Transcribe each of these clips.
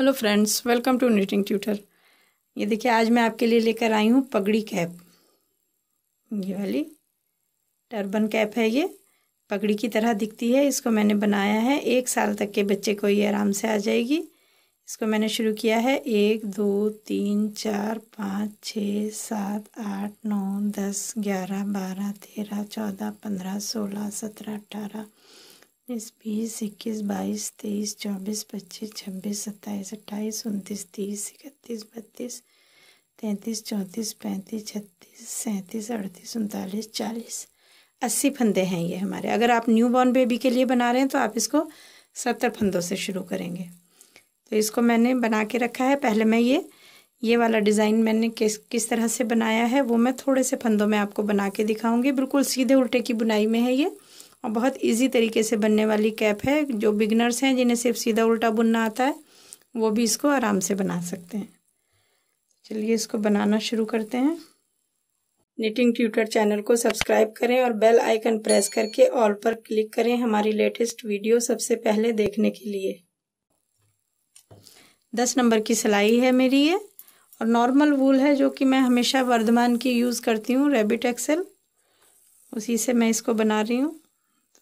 hello friends welcome to knitting tutor ये देखिए आज मैं आपके लिए लेकर आई हूँ पगड़ी कैप ये वाली टर्बन कैप है ये पगड़ी की तरह दिखती है इसको मैंने बनाया है एक साल तक के बच्चे को ये आराम से आ जाएगी इसको मैंने शुरू किया है एक दो तीन चार पाँच छः सात आठ नौ दस ग्यारह बारह तेरह चौदह पंद्रह सोलह सत्रह अठारह उन्नीस बीस इक्कीस बाईस तेईस चौबीस पच्चीस छब्बीस सत्ताईस अट्ठाईस उनतीस तीस इकतीस बत्तीस तैंतीस चौंतीस पैंतीस छत्तीस सैंतीस अड़तीस उनतालीस चालीस अस्सी फंदे हैं ये हमारे अगर आप न्यू बॉर्न बेबी के लिए बना रहे हैं तो आप इसको सत्तर फंदों से शुरू करेंगे तो इसको मैंने बना के रखा है पहले मैं ये ये वाला डिज़ाइन मैंने किस किस तरह से बनाया है वो मैं थोड़े से फंदों में आपको बना के दिखाऊंगी बिल्कुल सीधे उल्टे की बुनाई में है ये और बहुत इजी तरीके से बनने वाली कैप है जो बिगनर्स हैं जिन्हें सिर्फ सीधा उल्टा बुनना आता है वो भी इसको आराम से बना सकते हैं चलिए इसको बनाना शुरू करते हैं निटिंग ट्यूटर चैनल को सब्सक्राइब करें और बेल आइकन प्रेस करके ऑल पर क्लिक करें हमारी लेटेस्ट वीडियो सबसे पहले देखने के लिए दस नंबर की सिलाई है मेरी ये और नॉर्मल वूल है जो कि मैं हमेशा वर्धमान की यूज़ करती हूँ रेबिट एक्सेल उसी से मैं इसको बना रही हूँ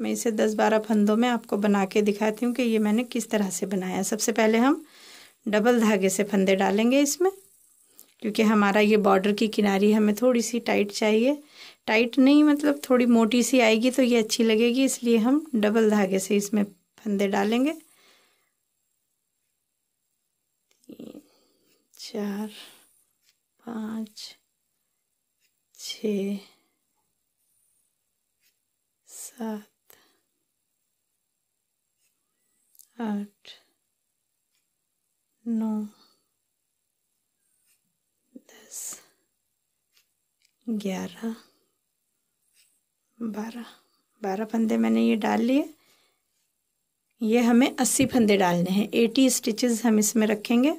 मैं इसे दस बारह फंदों में आपको बना के दिखाती हूँ कि ये मैंने किस तरह से बनाया सबसे पहले हम डबल धागे से फंदे डालेंगे इसमें क्योंकि हमारा ये बॉर्डर की किनारी हमें थोड़ी सी टाइट चाहिए टाइट नहीं मतलब थोड़ी मोटी सी आएगी तो ये अच्छी लगेगी इसलिए हम डबल धागे से इसमें फंदे डालेंगे तीन चार पाँच छ सात आठ नौ दस ग्यारह बारह बारह फंदे मैंने ये डाल लिए ये हमें अस्सी फंदे डालने हैं एटी स्टिचेस हम इसमें रखेंगे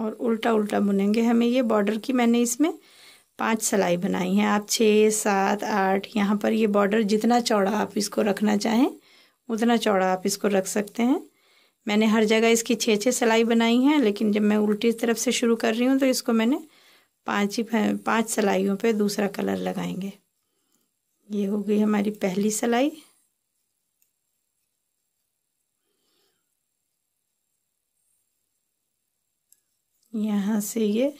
और उल्टा उल्टा बुनेंगे हमें ये बॉर्डर की मैंने इसमें पांच सिलाई बनाई हैं आप छः सात आठ यहाँ पर ये बॉर्डर जितना चौड़ा आप इसको रखना चाहें उतना चौड़ा आप इसको रख सकते हैं मैंने हर जगह इसकी छः छः सिलाई बनाई हैं लेकिन जब मैं उल्टी तरफ से शुरू कर रही हूँ तो इसको मैंने पाँच ही पाँच सिलाइयों पर दूसरा कलर लगाएंगे ये हो गई हमारी पहली सिलाई यहाँ से ये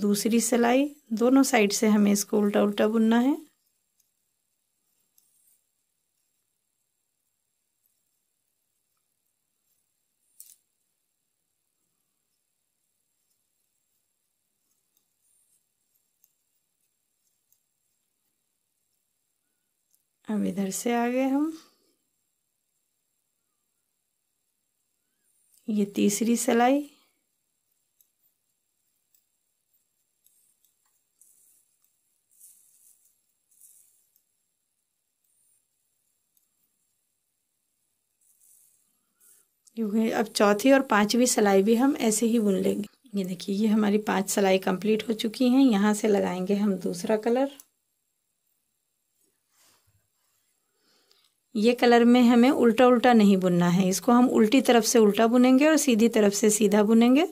दूसरी सिलाई दोनों साइड से हमें इसको उल्टा उल्टा बुनना है अब इधर से आ गए हम ये तीसरी सिलाई क्योंकि अब चौथी और पांचवी सिलाई भी हम ऐसे ही बुन लेंगे ये देखिए ये हमारी पांच सिलाई कंप्लीट हो चुकी हैं यहाँ से लगाएंगे हम दूसरा कलर ये कलर में हमें उल्टा उल्टा नहीं बुनना है इसको हम उल्टी तरफ से उल्टा बुनेंगे और सीधी तरफ से सीधा बुनेंगे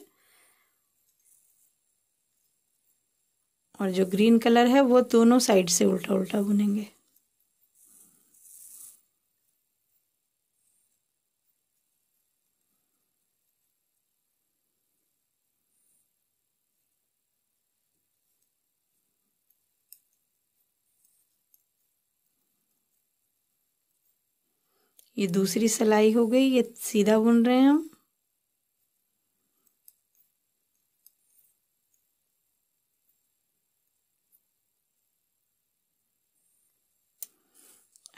और जो ग्रीन कलर है वो दोनों साइड से उल्टा उल्टा बुनेंगे ये दूसरी सिलाई हो गई ये सीधा बुन रहे हैं हम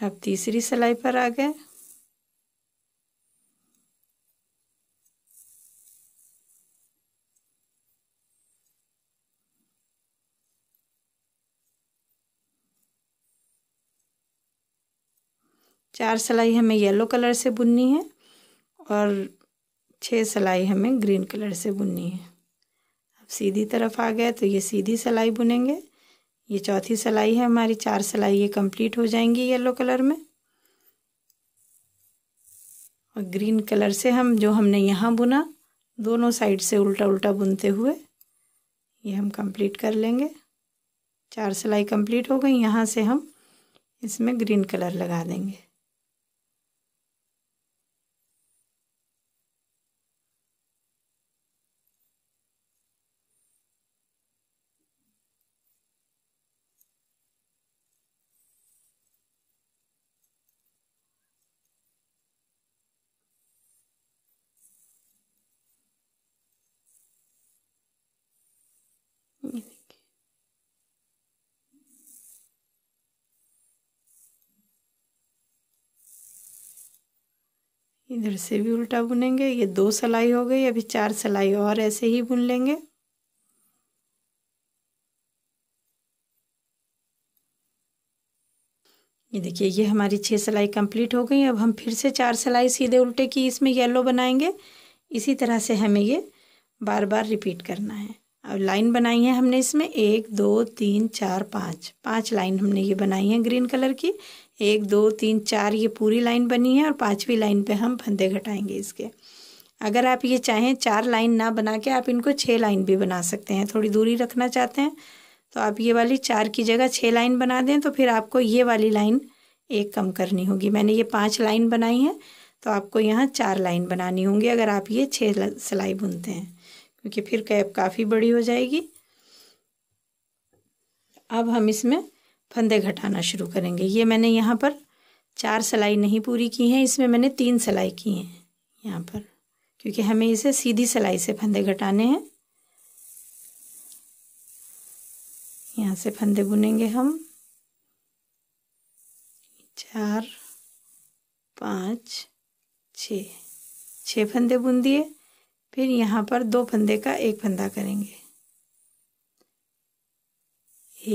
अब तीसरी सिलाई पर आ गए चार सिलाई हमें येलो कलर से बुननी है और छह सिलाई हमें ग्रीन कलर से बुननी है अब सीधी तरफ आ गए तो ये सीधी सिलाई बुनेंगे ये चौथी सिलाई है हमारी चार सिलाई ये कंप्लीट हो जाएंगी येलो कलर में और ग्रीन कलर से हम जो हमने यहाँ बुना दोनों साइड से उल्टा उल्टा बुनते हुए ये हम कंप्लीट कर लेंगे चार सिलाई कंप्लीट हो गई यहाँ से हम इसमें ग्रीन कलर लगा देंगे इधर से भी उल्टा बुनेंगे ये दो सिलाई हो गई अभी चार सिलाई और ऐसे ही बुन लेंगे ये देखिए ये हमारी छह सिलाई कंप्लीट हो गई अब हम फिर से चार सिलाई सीधे उल्टे की इसमें येलो बनाएंगे इसी तरह से हमें ये बार बार रिपीट करना है अब लाइन बनाई है हमने इसमें एक दो तीन चार पाँच पांच लाइन हमने ये बनाई है ग्रीन कलर की एक दो तीन चार ये पूरी लाइन बनी है और पाँचवीं लाइन पे हम फंदे घटाएंगे इसके अगर आप ये चाहें चार लाइन ना बना के आप इनको छः लाइन भी बना सकते हैं थोड़ी दूरी रखना चाहते हैं तो आप ये वाली चार की जगह छः लाइन बना दें तो फिर आपको ये वाली लाइन एक कम करनी होगी मैंने ये पाँच लाइन बनाई है तो आपको यहाँ चार लाइन बनानी होंगी अगर आप ये छः सिलाई बुनते हैं क्योंकि फिर कैप काफ़ी बड़ी हो जाएगी अब हम इसमें फंदे घटाना शुरू करेंगे ये मैंने यहाँ पर चार सिलाई नहीं पूरी की हैं इसमें मैंने तीन सिलाई की हैं यहाँ पर क्योंकि हमें इसे सीधी सिलाई से फंदे घटाने हैं यहाँ से फंदे बुनेंगे हम चार पाँच छ छः फंदे बुन दिए फिर यहाँ पर दो फंदे का एक फंदा करेंगे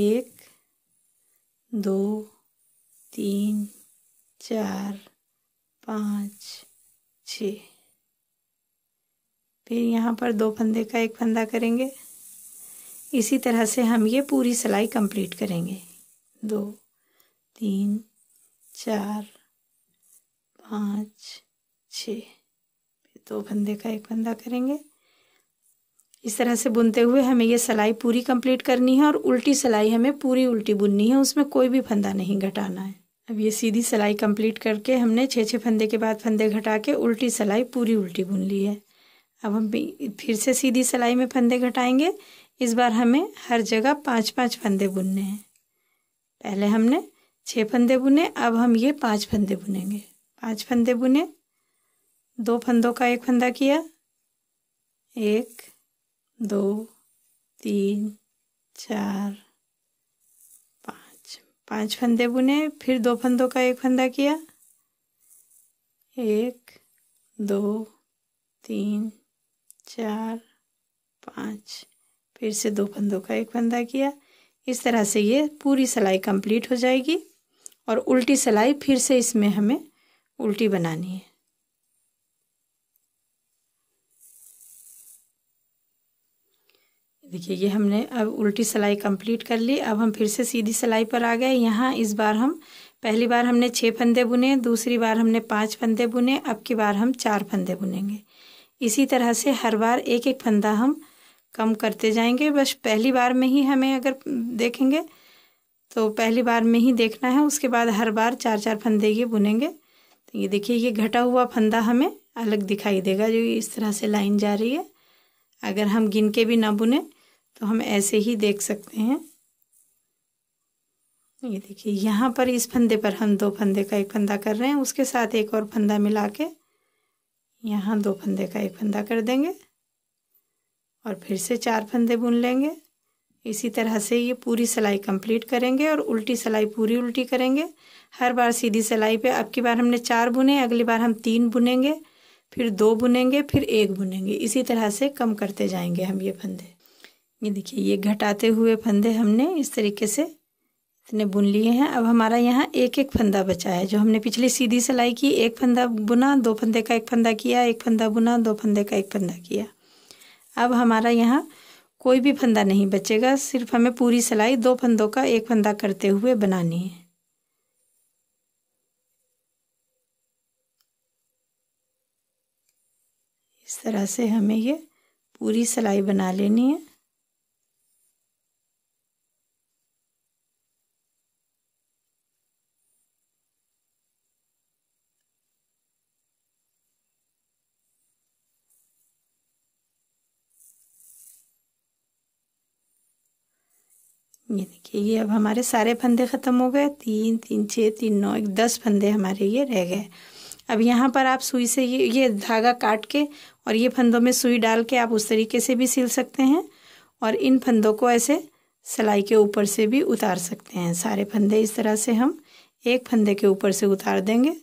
एक दो तीन चार पाँच छ फिर यहाँ पर दो फंदे का एक फंदा करेंगे इसी तरह से हम ये पूरी सिलाई कंप्लीट करेंगे दो तीन चार पाँच छः दो फंदे का एक फंदा करेंगे इस तरह से बुनते हुए हमें ये सिलाई पूरी कंप्लीट करनी है और उल्टी सिलाई हमें पूरी उल्टी बुननी है उसमें कोई भी फंदा नहीं घटाना है अब ये सीधी सिलाई कंप्लीट करके हमने छः छः फंदे के बाद फंदे घटा के उल्टी सिलाई पूरी उल्टी बुन ली है अब हम फिर से सीधी सिलाई में फंदे घटाएंगे इस बार हमें हर जगह पाँच पाँच फंदे बुनने हैं पहले हमने छः फंदे बुने अब हम ये पाँच फंदे बुनेंगे पाँच फंदे बुने दो फंदों का एक फंदा किया एक दो तीन चार पाँच पांच फंदे बुने फिर दो फंदों का एक फंदा किया एक दो तीन चार पाँच फिर से दो फंदों का एक फंदा किया इस तरह से ये पूरी सिलाई कंप्लीट हो जाएगी और उल्टी सिलाई फिर से इसमें हमें उल्टी बनानी है देखिए ये हमने अब उल्टी सिलाई कंप्लीट कर ली अब हम फिर से सीधी सिलाई पर आ गए यहाँ इस बार हम पहली बार हमने छः फंदे बुने दूसरी बार हमने पाँच फंदे बुने अब की बार हम चार फंदे बुनेंगे इसी तरह से हर बार एक एक फंदा हम कम करते जाएंगे बस पहली बार में ही हमें अगर देखेंगे तो पहली बार में ही देखना है उसके बाद हर बार चार चार फंदे ये बुनेंगे तो ये देखिए ये घटा हुआ फंदा हमें अलग दिखाई देगा जो इस तरह से लाइन जा रही है अगर हम गिन के भी ना बुने तो हम ऐसे ही देख सकते हैं ये देखिए यहाँ पर इस फंदे पर हम दो फंदे का एक फंदा कर रहे हैं उसके साथ एक और फंदा मिला के यहाँ दो फंदे का एक फंदा कर देंगे और फिर से चार फंदे बुन लेंगे इसी तरह से ये पूरी सिलाई कंप्लीट करेंगे और उल्टी सिलाई पूरी उल्टी करेंगे हर बार सीधी सिलाई पे अब की बार हमने चार बुने अगली बार हम तीन बुनेंगे फिर दो बुनेंगे फिर एक बुनेंगे इसी तरह से कम करते जाएंगे हम ये फंदे ये देखिए ये घटाते हुए फंदे हमने इस तरीके से इतने बुन लिए हैं अब हमारा यहाँ एक एक फंदा बचा है जो हमने पिछली सीधी सिलाई की एक फंदा बुना दो फंदे का एक फंदा किया एक फंदा बुना दो फंदे का एक फंदा किया अब हमारा यहाँ कोई भी फंदा नहीं बचेगा सिर्फ हमें पूरी सिलाई दो फंदों का एक फंदा करते हुए बनानी है इस तरह से हमें ये पूरी सिलाई बना लेनी है ये देखिए ये अब हमारे सारे फंदे ख़त्म हो गए तीन तीन छः तीन नौ एक दस फंदे हमारे ये रह गए अब यहाँ पर आप सुई से ये ये धागा काट के और ये फंदों में सुई डाल के आप उस तरीके से भी सिल सकते हैं और इन फंदों को ऐसे सिलाई के ऊपर से भी उतार सकते हैं सारे फंदे इस तरह से हम एक फंदे के ऊपर से उतार देंगे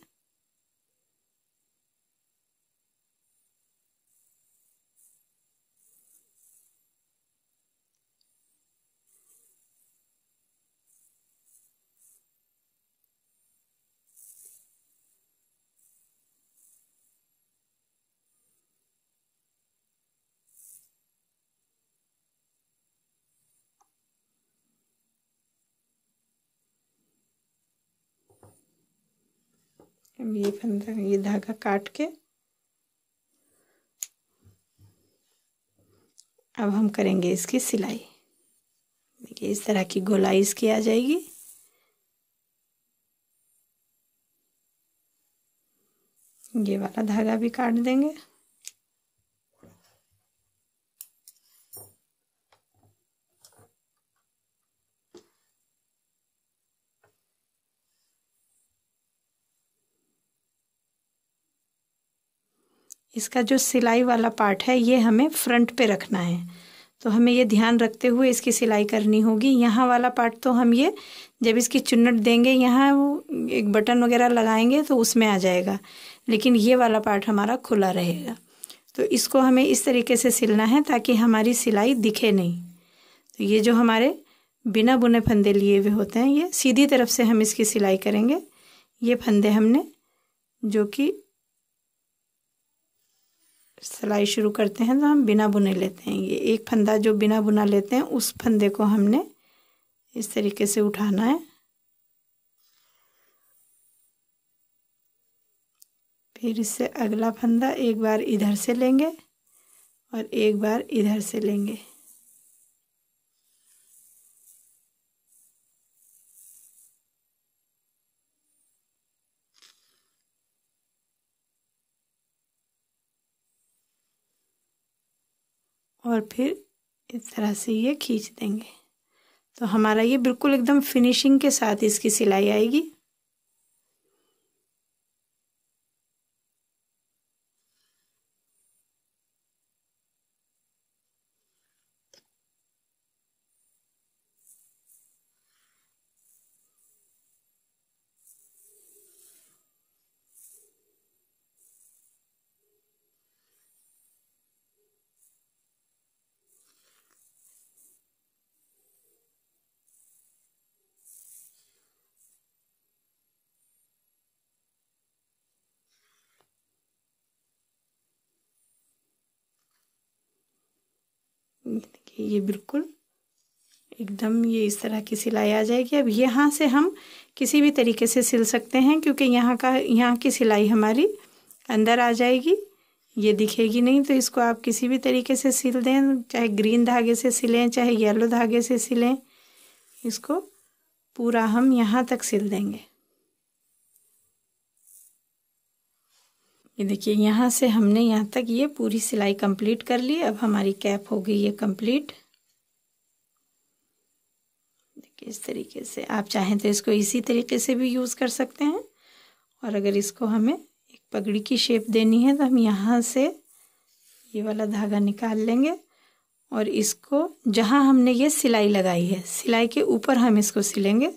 अब ये पंद्रह ये धागा काट के अब हम करेंगे इसकी सिलाई देखिए इस तरह की गोलाई इसकी आ जाएगी ये वाला धागा भी काट देंगे इसका जो सिलाई वाला पार्ट है ये हमें फ्रंट पे रखना है तो हमें ये ध्यान रखते हुए इसकी सिलाई करनी होगी यहाँ वाला पार्ट तो हम ये जब इसकी चुन्नट देंगे यहाँ एक बटन वगैरह लगाएंगे तो उसमें आ जाएगा लेकिन ये वाला पार्ट हमारा खुला रहेगा तो इसको हमें इस तरीके से सिलना है ताकि हमारी सिलाई दिखे नहीं तो ये जो हमारे बिना बुने फंदे लिए हुए होते हैं ये सीधी तरफ से हम इसकी सिलाई करेंगे ये फंदे हमने जो कि सिलाई शुरू करते हैं तो हम बिना बुने लेते हैं ये एक फंदा जो बिना बुना लेते हैं उस फंदे को हमने इस तरीके से उठाना है फिर इससे अगला फंदा एक बार इधर से लेंगे और एक बार इधर से लेंगे और फिर इस तरह से ये खींच देंगे तो हमारा ये बिल्कुल एकदम फिनिशिंग के साथ इसकी सिलाई आएगी देखिए ये बिल्कुल एकदम ये इस तरह की सिलाई आ जाएगी अब यहाँ से हम किसी भी तरीके से सिल सकते हैं क्योंकि यहाँ का यहाँ की सिलाई हमारी अंदर आ जाएगी ये दिखेगी नहीं तो इसको आप किसी भी तरीके से सिल दें चाहे ग्रीन धागे से सिलें चाहे येलो धागे से सिलें इसको पूरा हम यहाँ तक सिल देंगे ये देखिए यहाँ से हमने यहाँ तक ये पूरी सिलाई कंप्लीट कर ली अब हमारी कैप हो गई ये कंप्लीट देखिए इस तरीके से आप चाहें तो इसको इसी तरीके से भी यूज़ कर सकते हैं और अगर इसको हमें एक पगड़ी की शेप देनी है तो हम यहाँ से ये वाला धागा निकाल लेंगे और इसको जहाँ हमने ये सिलाई लगाई है सिलाई के ऊपर हम इसको सिलेंगे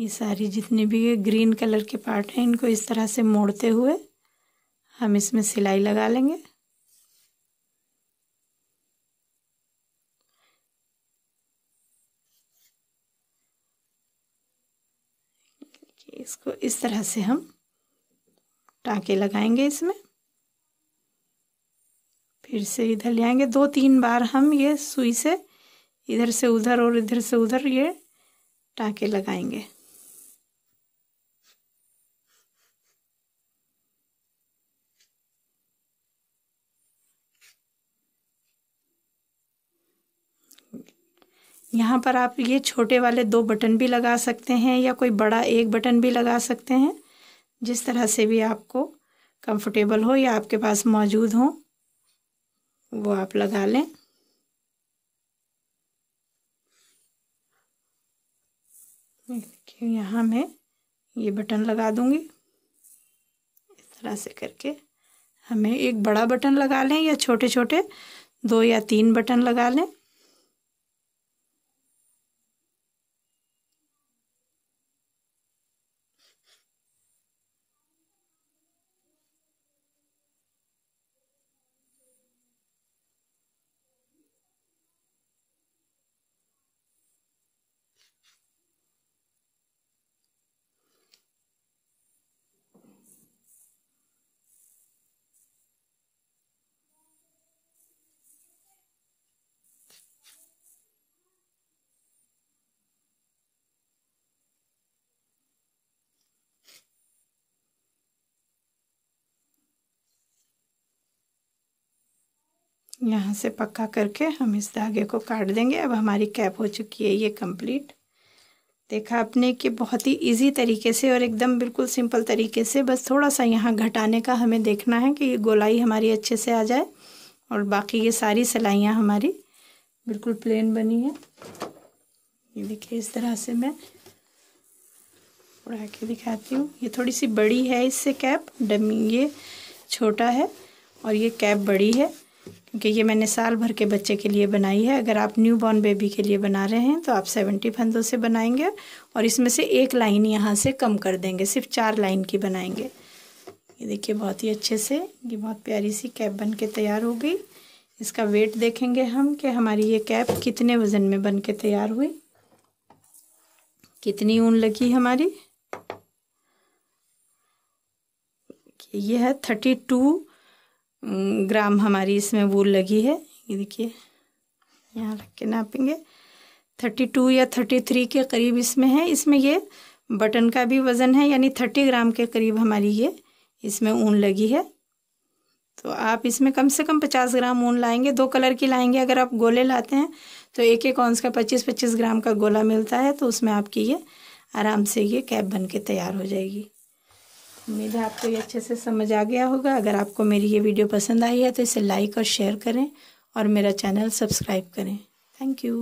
ये सारी जितने भी ग्रीन कलर के पार्ट हैं इनको इस तरह से मोड़ते हुए हम इसमें सिलाई लगा लेंगे इसको इस तरह से हम टाके लगाएंगे इसमें फिर से इधर ले आएंगे दो तीन बार हम ये सुई से इधर से उधर और इधर से उधर ये टाके लगाएंगे यहाँ पर आप ये छोटे वाले दो बटन भी लगा सकते हैं या कोई बड़ा एक बटन भी लगा सकते हैं जिस तरह से भी आपको कंफर्टेबल हो या आपके पास मौजूद हो वो आप लगा लें देखिए यहाँ मैं ये बटन लगा दूँगी इस तरह से करके हमें एक बड़ा बटन लगा लें या छोटे छोटे दो या तीन बटन लगा लें यहाँ से पक्का करके हम इस धागे को काट देंगे अब हमारी कैप हो चुकी है ये कंप्लीट देखा आपने कि बहुत ही इजी तरीके से और एकदम बिल्कुल सिंपल तरीके से बस थोड़ा सा यहाँ घटाने का हमें देखना है कि ये गोलाई हमारी अच्छे से आ जाए और बाकी ये सारी सिलाइयाँ हमारी बिल्कुल प्लेन बनी है ये देखिए इस तरह से मैं उड़ा के दिखाती हूँ ये थोड़ी सी बड़ी है इससे कैप डमी ये छोटा है और ये कैप बड़ी है क्योंकि ये मैंने साल भर के बच्चे के लिए बनाई है अगर आप न्यू बॉर्न बेबी के लिए बना रहे हैं तो आप सेवेंटी फंदों से बनाएंगे और इसमें से एक लाइन यहाँ से कम कर देंगे सिर्फ चार लाइन की बनाएंगे ये देखिए बहुत ही अच्छे से ये बहुत प्यारी सी कैप बन के तैयार हो गई इसका वेट देखेंगे हम कि हमारी ये कैप कितने वज़न में बन के तैयार हुई कितनी ऊन लगी हमारी ये है थर्टी टू ग्राम हमारी इसमें वूल लगी है ये देखिए यहाँ रख के नापेंगे थर्टी टू या थर्टी थ्री के करीब इसमें है इसमें ये बटन का भी वज़न है यानी थर्टी ग्राम के करीब हमारी ये इसमें ऊन लगी है तो आप इसमें कम से कम पचास ग्राम ऊन लाएंगे दो कलर की लाएंगे अगर आप गोले लाते हैं तो एक एक ऑन्स का पच्चीस पच्चीस ग्राम का गोला मिलता है तो उसमें आपकी ये आराम से ये कैप बन के तैयार हो जाएगी उम्मीद है आपको ये अच्छे से समझ आ गया होगा अगर आपको मेरी ये वीडियो पसंद आई है तो इसे लाइक और शेयर करें और मेरा चैनल सब्सक्राइब करें थैंक यू